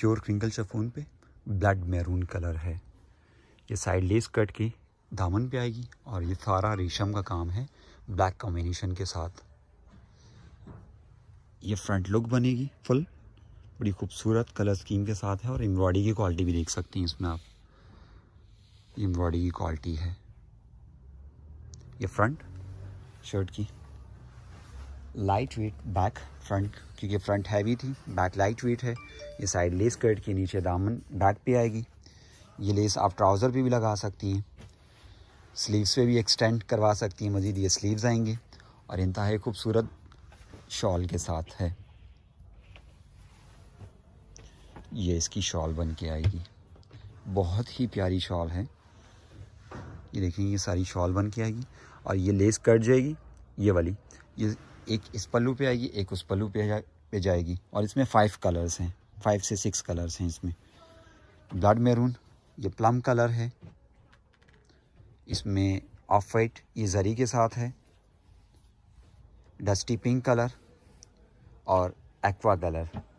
pure crinkle chiffon पे blood maroon colour है ये साइड लेस कट के दामन पे आएगी और ये सारा रेशम का काम है ब्लैक कॉम्बिनेशन के साथ ये फ्रंट लुक बनेगी फुल बड़ी खूबसूरत कलर स्कीम के साथ है और एम्ब्रॉयडरी की क्वालिटी भी देख सकती हैं इसमें आप एम्ब्रॉयडरी की क्वालिटी है ये फ्रंट शर्ट की लाइट वेट बैक फ्रंट क्योंकि फ्रंट हैवी थी बैक लाइट वेट है ये साइड लेस कट के नीचे दामन बैक पे आएगी ये लेस आप ट्राउज़र पे भी लगा सकती हैं स्लीव्स पे भी एक्सटेंड करवा सकती हैं मज़ीद ये स्लीव्स आएंगे और इंतहा खूबसूरत शॉल के साथ है ये इसकी शॉल बन के आएगी बहुत ही प्यारी शॉल है ये देखेंगे ये सारी शॉल बन के आएगी और ये लेस कट जाएगी ये वाली ये एक इस पल्लू पे आएगी एक उस पल्लू पे पे जाएगी और इसमें फाइव कलर्स हैं फाइव से सिक्स कलर्स हैं इसमें ब्लड मेरून ये प्लम कलर है इसमें ऑफ वाइट ये जरी के साथ है डस्टी पिंक कलर और एक्वा कलर